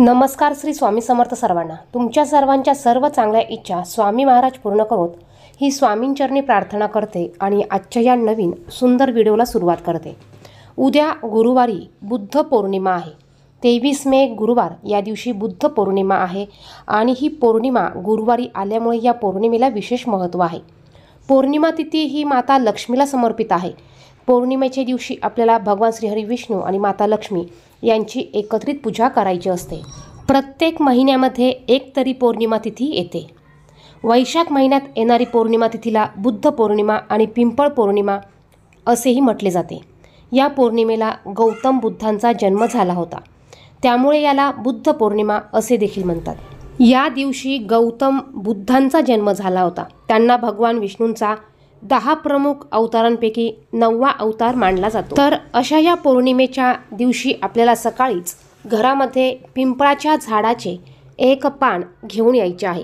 नमस्कार श्री स्वामी समर्थ सर्वांना तुमच्या सर्वांच्या सर्व चांगल्या इच्छा स्वामी महाराज पूर्ण करोत ही स्वामींचरणी प्रार्थना करते आणि आजच्या या नवीन सुंदर व्हिडिओला सुरुवात करते उद्या गुरुवारी बुद्ध पौर्णिमा आहे तेवीस मे गुरुवार या दिवशी बुद्ध पौर्णिमा आहे आणि ही पौर्णिमा गुरुवारी आल्यामुळे या पौर्णिमेला विशेष महत्त्व आहे पौर्णिमा तिथी ही माता लक्ष्मीला समर्पित आहे पौर्णिमेच्या दिवशी आपल्याला भगवान श्रीहरी विष्णू आणि माता लक्ष्मी यांची एकत्रित पूजा करायची असते प्रत्येक महिन्यामध्ये एक तरी पौर्णिमा तिथी येते वैशाख महिन्यात येणारी पौर्णिमा तिथीला बुद्ध पौर्णिमा आणि पिंपळ पौर्णिमा असेही म्हटले जाते या पौर्णिमेला गौतम बुद्धांचा जन्म झाला होता त्यामुळे याला बुद्ध पौर्णिमा असे देखील म्हणतात या दिवशी गौतम बुद्धांचा जन्म झाला होता त्यांना भगवान विष्णूंचा दहा प्रमुख अवतारांपैकी नववा अवतार मानला जातो तर अशा या पौर्णिमेच्या दिवशी आपल्याला सकाळीच घरामध्ये पिंपळाच्या झाडाचे एक पान घेऊन यायचे आहे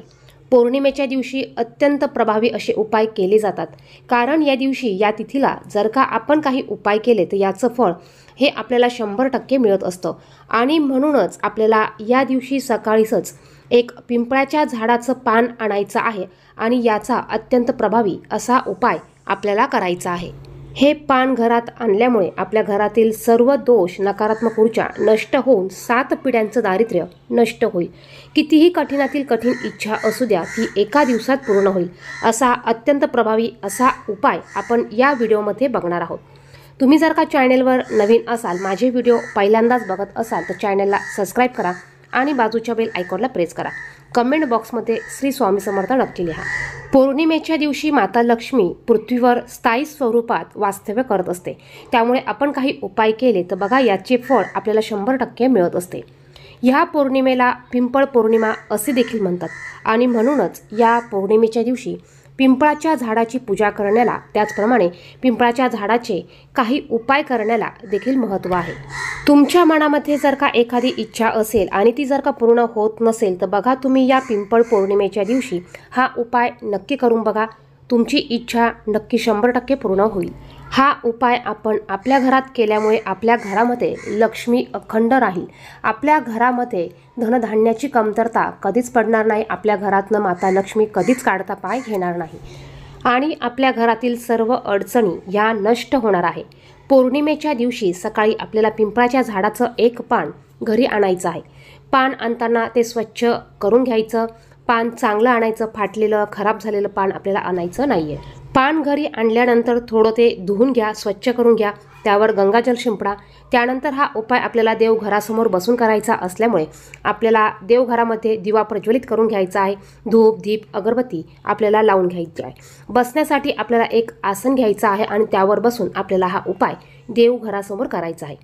पौर्णिमेच्या दिवशी अत्यंत प्रभावी असे उपाय केले जातात कारण या दिवशी या तिथीला जर का आपण काही उपाय केले तर याचं फळ हे आपल्याला शंभर टक्के मिळत असतं आणि म्हणूनच आपल्याला या दिवशी सकाळीच एक पिंपळाच्या झाडाचं पान आणायचं आहे आणि याचा अत्यंत प्रभावी असा उपाय आपल्याला करायचा आहे हे पान घरात आणल्यामुळे आपल्या घरातील सर्व दोष नकारात्मक ऊर्जा नष्ट होऊन सात पिढ्यांचं दारिद्र्य नष्ट होईल कितीही कठीणातील कठीण इच्छा असू द्या ती एका दिवसात पूर्ण होईल असा अत्यंत प्रभावी असा उपाय आपण या व्हिडिओमध्ये बघणार आहोत तुम्ही जर का चॅनेलवर नवीन असाल माझे व्हिडिओ पहिल्यांदाच बघत असाल तर चॅनेलला सबस्क्राईब करा आणि बाजूच्या बेल आयकॉनला प्रेस करा कमेंट बॉक्समध्ये श्री स्वामी समर्थ नक्की लिहा पौर्णिमेच्या दिवशी माता लक्ष्मी पृथ्वीवर स्थायी स्वरूपात वास्तव्य करत असते त्यामुळे आपण काही उपाय केले तर बघा याचे फळ आपल्याला शंभर टक्के मिळत असते ह्या पौर्णिमेला पिंपळ पौर्णिमा असे देखील म्हणतात आणि म्हणूनच या पौर्णिमेच्या दिवशी पिंपळाच्या झाडाची पूजा करण्याला त्याचप्रमाणे पिंपळाच्या झाडाचे काही उपाय करण्याला देखील महत्त्व आहे तुमच्या मनामध्ये जर का एखादी इच्छा असेल आणि ती जर का पूर्ण होत नसेल तर बघा तुम्ही या पिंपळ पौर्णिमेच्या दिवशी हा उपाय नक्की करून बघा तुमची इच्छा नक्की शंभर टक्के पूर्ण होईल हा उपाय आपण आपल्या घरात केल्यामुळे आपल्या घरामध्ये लक्ष्मी अखंड राहील आपल्या घरामध्ये धनधान्याची कमतरता कधीच पडणार नाही आपल्या घरातनं माता लक्ष्मी कधीच काढता पाय घेणार नाही आणि आपल्या घरातील सर्व अडचणी या नष्ट होणार आहे पौर्णिमेच्या दिवशी सकाळी आपल्याला पिंपळाच्या झाडाचं एक पान घरी आणायचं आहे पान आणताना ते स्वच्छ करून घ्यायचं पान चांगलं आणायचं फाटलेलं खराब झालेलं पान आपल्याला आणायचं नाही आहे पान घरी आणल्यानंतर थोडं ते धुवून घ्या स्वच्छ करून घ्या त्यावर गंगाजल शिंपडा त्यानंतर हा उपाय आपल्याला देवघरासमोर बसून करायचा असल्यामुळे आपल्याला देवघरामध्ये दिवा प्रज्वलित करून घ्यायचा आहे धूप दीप अगरबत्ती आपल्याला लावून घ्यायची आहे बसण्यासाठी आपल्याला एक आसन घ्यायचं आहे आणि त्यावर बसून आपल्याला हा उपाय देवघरासमोर करायचा आहे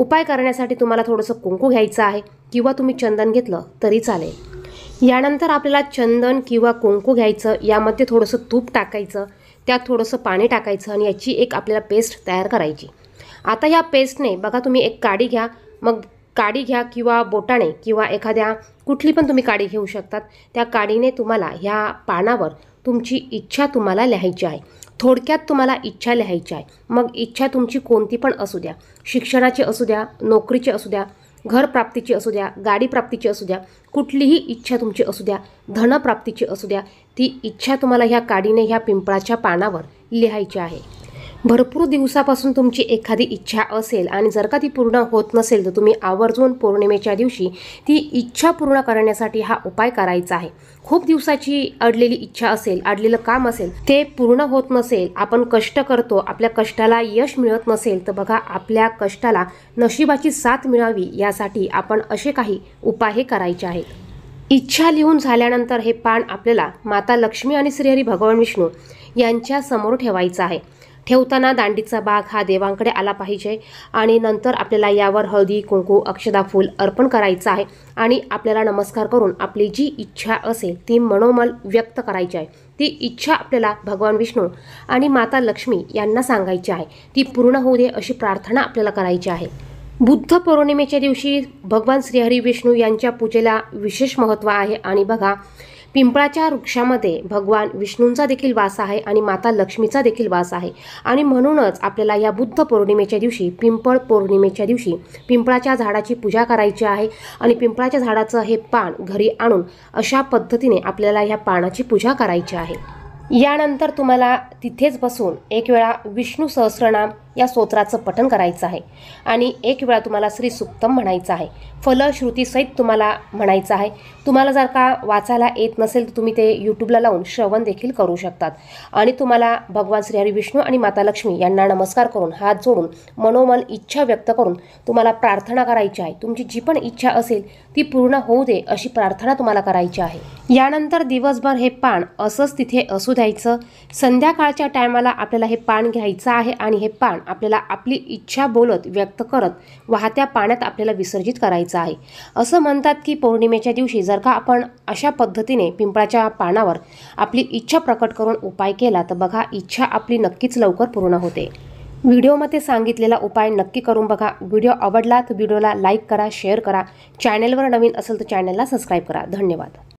उपाय करण्यासाठी तुम्हाला थोडंसं कुंकू घ्यायचं आहे किंवा तुम्ही चंदन घेतलं तरी चालेल यानंतर आपल्याला चंदन किंवा कुंकू घ्यायचं यामध्ये थोडंसं तूप टाकायचं त्यात थोडंसं पाणी टाकायचं आणि याची एक आपल्याला पेस्ट तयार करायची आता या पेस्टने बघा तुम्ही एक काडी घ्या मग काडी घ्या किंवा बोटाने किंवा एखाद्या कुठली पण तुम्ही काडी घेऊ शकतात त्या काडीने तुम्हाला ह्या पानावर तुमची इच्छा तुम्हाला लिहायची आहे थोडक्यात तुम्हाला इच्छा लिहायची आहे मग इच्छा तुमची कोणती पण असू द्या शिक्षणाची असू द्या नोकरीची असू द्या घर प्राप्तीची असू द्या गाडी प्राप्तीची असू द्या कुठलीही इच्छा तुमची असू द्या धनप्राप्तीची असू द्या ती इच्छा तुम्हाला ह्या काडीने ह्या पिंपळाच्या पानावर लिहायची आहे भरपूर दिवसापासून तुमची एखादी इच्छा असेल आणि जर का ती पूर्ण होत नसेल तर तुम्ही आवर्जून पौर्णिमेच्या दिवशी ती इच्छा पूर्ण करण्यासाठी हा उपाय करायचा आहे खूप दिवसाची अडलेली इच्छा असेल अडलेलं काम असेल ते पूर्ण होत नसेल आपण कष्ट करतो आपल्या कष्टाला यश मिळत नसेल तर बघा आपल्या कष्टाला नशिबाची साथ मिळावी यासाठी आपण असे काही उपाय हे करायचे आहेत इच्छा लिहून झाल्यानंतर हे पान आपल्याला माता लक्ष्मी आणि श्रीहरी भगवान विष्णू यांच्या समोर ठेवायचं आहे ठेवताना दांडीचा भाग हा देवांकडे आला पाहिजे आणि नंतर आपल्याला यावर हळदी कुंकू अक्षदा फूल अर्पण करायचं आहे आणि आपल्याला नमस्कार करून आपली जी इच्छा असेल ती मनोमल व्यक्त करायची आहे ती इच्छा आपल्याला भगवान विष्णू आणि माता लक्ष्मी यांना सांगायची आहे ती पूर्ण होऊ दे अशी प्रार्थना आपल्याला करायची आहे बुद्ध पौर्णिमेच्या दिवशी भगवान श्रीहरी विष्णू यांच्या पूजेला विशेष महत्त्व आहे आणि बघा पिंपळाच्या वृक्षामध्ये भगवान विष्णूंचा देखील वास आहे आणि माता लक्ष्मीचा देखील वास आहे आणि म्हणूनच आपल्याला या बुद्ध पौर्णिमेच्या दिवशी पिंपळ पौर्णिमेच्या दिवशी पिंपळाच्या झाडाची पूजा करायची आहे आणि पिंपळाच्या झाडाचं हे पान घरी आणून अशा पद्धतीने आपल्याला ह्या पानाची पूजा करायची आहे यानंतर तुम्हाला तिथेच बसून एक वेळा विष्णू सहस्रनाम या स्तोत्राचं पठन करायचं आहे आणि एक वेळा तुम्हाला श्री सुक्तम म्हणायचं आहे फलश्रुतीसहित तुम्हाला म्हणायचं आहे तुम्हाला जर का वाचायला येत नसेल तर तुम्ही ते यूट्यूबला लावून श्रवण देखील करू शकतात आणि तुम्हाला भगवान श्री हरी विष्णू आणि माता लक्ष्मी यांना नमस्कार करून हात जोडून मनोमन इच्छा व्यक्त करून तुम्हाला प्रार्थना करायची आहे तुमची जी पण इच्छा असेल ती पूर्ण होऊ दे अशी प्रार्थना तुम्हाला करायची आहे यानंतर दिवसभर हे पान असंच तिथे असू द्यायचं संध्याकाळच्या टायमाला आपल्याला हे पान घ्यायचं आहे आणि हे पान आपल्याला आपली इच्छा बोलत व्यक्त करत वाहत्या पाण्यात आपल्याला विसर्जित करायचं आहे असं म्हणतात की पौर्णिमेच्या दिवशी जर का आपण अशा पद्धतीने पिंपळाच्या पानावर आपली इच्छा प्रकट करून उपाय केला तर बघा इच्छा आपली नक्कीच लवकर पूर्ण होते व्हिडिओमध्ये सांगितलेला उपाय नक्की करून बघा व्हिडिओ आवडला तर व्हिडिओला लाईक करा शेअर करा चॅनेलवर नवीन असेल तर चॅनेलला सबस्क्राईब करा धन्यवाद